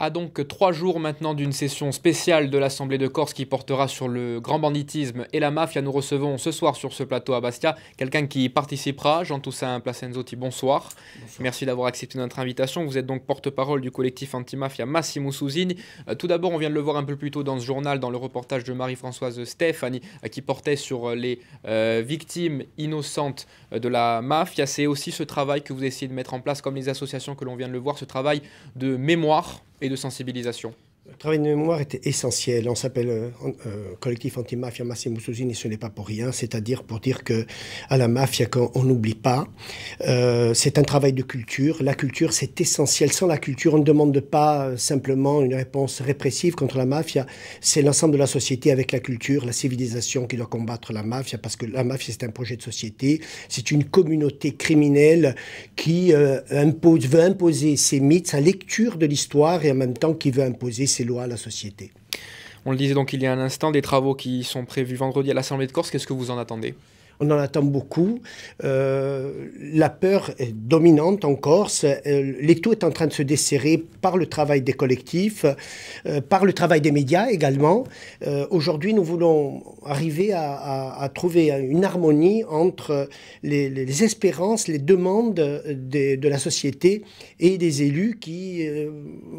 A donc trois jours maintenant d'une session spéciale de l'Assemblée de Corse qui portera sur le grand banditisme et la mafia. Nous recevons ce soir sur ce plateau à Bastia quelqu'un qui participera, Jean Toussaint Placenzotti, bonsoir. Merci d'avoir accepté notre invitation. Vous êtes donc porte-parole du collectif anti-mafia Massimo Souzigne. Euh, tout d'abord, on vient de le voir un peu plus tôt dans ce journal, dans le reportage de Marie-Françoise Stéphanie, euh, qui portait sur euh, les victimes innocentes de la mafia. C'est aussi ce travail que vous essayez de mettre en place, comme les associations que l'on vient de le voir, ce travail de mémoire et de sensibilisation. Le travail de mémoire était essentiel. On s'appelle euh, euh, collectif anti-mafia Massimo et ce n'est pas pour rien. C'est-à-dire pour dire que à la mafia, quand on n'oublie pas, euh, c'est un travail de culture. La culture, c'est essentiel. Sans la culture, on ne demande pas simplement une réponse répressive contre la mafia. C'est l'ensemble de la société avec la culture, la civilisation qui doit combattre la mafia, parce que la mafia, c'est un projet de société. C'est une communauté criminelle qui impose, veut imposer ses mythes, sa lecture de l'histoire et en même temps qui veut imposer ses à la société. On le disait donc il y a un instant, des travaux qui sont prévus vendredi à l'Assemblée de Corse, qu'est-ce que vous en attendez on en attend beaucoup. Euh, la peur est dominante en Corse. Euh, est en train de se desserrer par le travail des collectifs, euh, par le travail des médias également. Aujourd'hui, nous voulons arriver à, trouver une harmonie entre les, espérances, les demandes de la société et des élus qui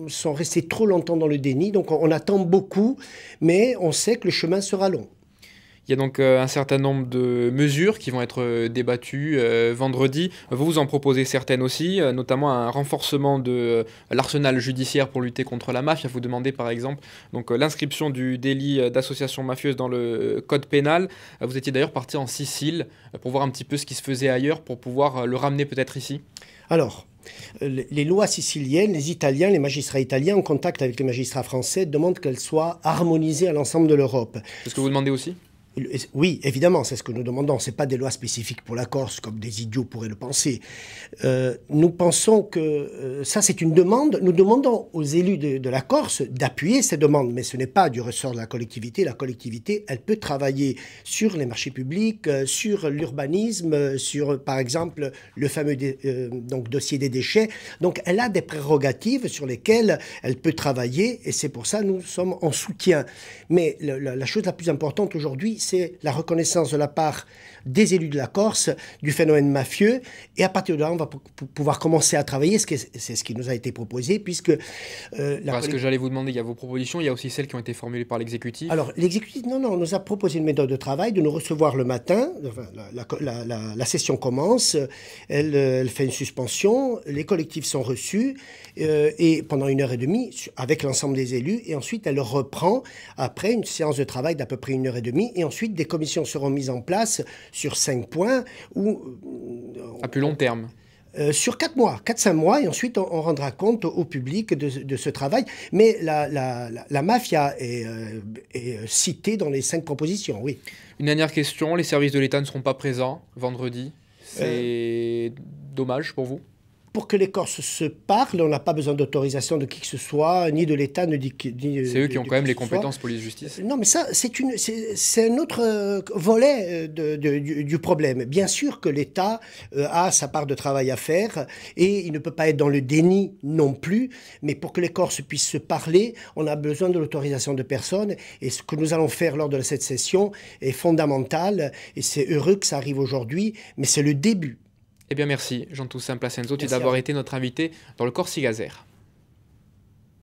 sont restés trop longtemps dans le déni. Donc on attend beaucoup, mais on sait que le chemin sera long. Il y a donc euh, un certain nombre de mesures qui vont être euh, débattues euh, vendredi. Vous vous en proposez certaines aussi, notamment un renforcement de l'arsenal judiciaire pour lutter contre la mafia. Vous demandez par exemple donc l'inscription du délit d'association mafieuse dans le code pénal. Vous étiez d'ailleurs parti en Sicile pour voir un petit peu ce qui se faisait ailleurs pour pouvoir le ramener peut-être ici. Alors, les lois siciliennes, les Italiens, les magistrats italiens en contact avec les magistrats français demandent qu'elles soient harmonisées à l'ensemble de l'Europe. C'est ce que vous demandez aussi oui, évidemment, c'est ce que nous demandons. Ce pas des lois spécifiques pour la Corse, comme des idiots pourraient le penser. Euh, nous pensons que euh, ça, c'est une demande. Nous demandons aux élus de, la Corse d'appuyer ces demandes, mais ce n'est pas du ressort de la collectivité. La collectivité, elle peut travailler sur les marchés publics, euh, sur l'urbanisme, sur, par exemple, le fameux donc, dossier des déchets. Donc, elle a des prérogatives sur lesquelles elle peut travailler, et c'est pour ça que nous sommes en soutien. Mais la chose la plus importante aujourd'hui, c'est la reconnaissance de la part des élus de la Corse du phénomène mafieux. Et à partir de là, on va pouvoir commencer à travailler. C'est ce qui nous a été proposé, puisque. Euh, Parce que j'allais vous demander, il y a vos propositions, il y a aussi celles qui ont été formulées par l'exécutif. Alors, l'exécutif, non, non, on nous a proposé une méthode de travail de nous recevoir le matin. la, session commence, elle, fait une suspension, les collectifs sont reçus, euh, et pendant une heure et demie, avec l'ensemble des élus, et ensuite elle reprend après une séance de travail d'à peu près une heure et demie, et ensuite, des commissions seront mises en place sur cinq points. Ou euh, à plus long terme. Euh, sur 4 mois, 4-5 mois, et ensuite on, rendra compte au, public de, ce travail. Mais la, mafia est, euh, citée dans les 5 propositions, oui. Une dernière question, les services de l'État ne seront pas présents vendredi. C'est dommage pour vous pour que les Corses se parlent, on n'a pas besoin d'autorisation de qui que ce soit, ni de l'État, ni, dit euh, C'est eux qui ont quand même les compétences police-justice. Euh, non, mais ça, c'est un autre euh, volet du, problème. Bien sûr que l'État a sa part de travail à faire et il ne peut pas être dans le déni non plus, mais pour que les Corses puissent se parler, on a besoin de l'autorisation de personnes et ce que nous allons faire lors de cette session est fondamental et c'est heureux que ça arrive aujourd'hui, mais c'est le début. Eh bien merci, Jean-Toussaint Placenzo, d'avoir été notre invité dans le Corsi-Gazère.